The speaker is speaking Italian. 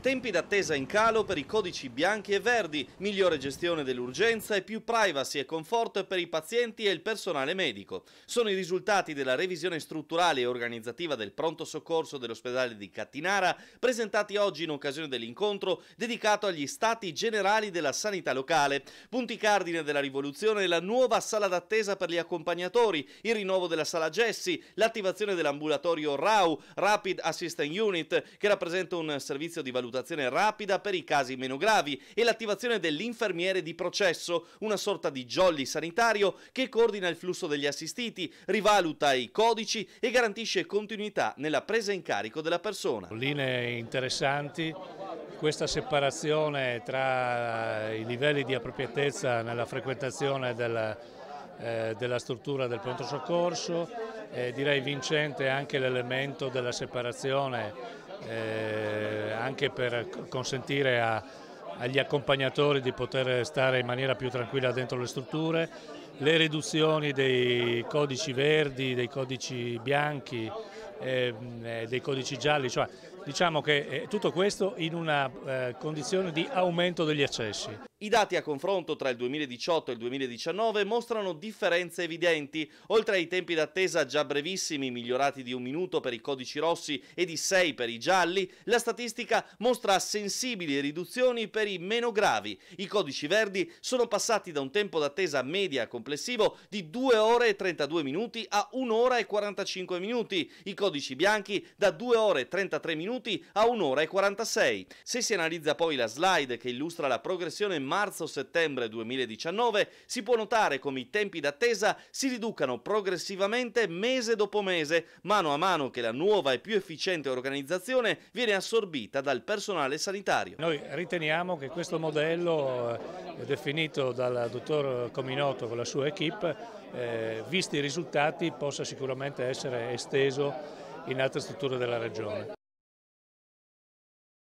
Tempi d'attesa in calo per i codici bianchi e verdi, migliore gestione dell'urgenza e più privacy e comfort per i pazienti e il personale medico. Sono i risultati della revisione strutturale e organizzativa del pronto soccorso dell'ospedale di Cattinara, presentati oggi in occasione dell'incontro dedicato agli stati generali della sanità locale. Punti cardine della rivoluzione la nuova sala d'attesa per gli accompagnatori, il rinnovo della sala Gessi, l'attivazione dell'ambulatorio RAU, Rapid Assistant Unit, che rappresenta un servizio di valutazione valutazione rapida per i casi meno gravi e l'attivazione dell'infermiere di processo, una sorta di jolly sanitario che coordina il flusso degli assistiti, rivaluta i codici e garantisce continuità nella presa in carico della persona. Linee interessanti, questa separazione tra i livelli di appropriatezza nella frequentazione della, eh, della struttura del pronto soccorso, eh, direi vincente anche l'elemento della separazione eh, anche per consentire a, agli accompagnatori di poter stare in maniera più tranquilla dentro le strutture, le riduzioni dei codici verdi, dei codici bianchi, ehm, eh, dei codici gialli, cioè Diciamo che eh, tutto questo in una eh, condizione di aumento degli accessi. I dati a confronto tra il 2018 e il 2019 mostrano differenze evidenti, oltre ai tempi d'attesa già brevissimi, migliorati di un minuto per i codici rossi e di sei per i gialli, la statistica mostra sensibili riduzioni per i meno gravi. I codici verdi sono passati da un tempo d'attesa media complessivo di 2 ore e 32 minuti a 1 ora e 45 minuti, i codici bianchi da 2 ore e 33 minuti minuti a 1 ora e 46. Se si analizza poi la slide che illustra la progressione marzo-settembre 2019, si può notare come i tempi d'attesa si riducano progressivamente mese dopo mese, mano a mano che la nuova e più efficiente organizzazione viene assorbita dal personale sanitario. Noi riteniamo che questo modello eh, definito dal dottor Cominotto con la sua equip, eh, visti i risultati, possa sicuramente essere esteso in altre strutture della Regione.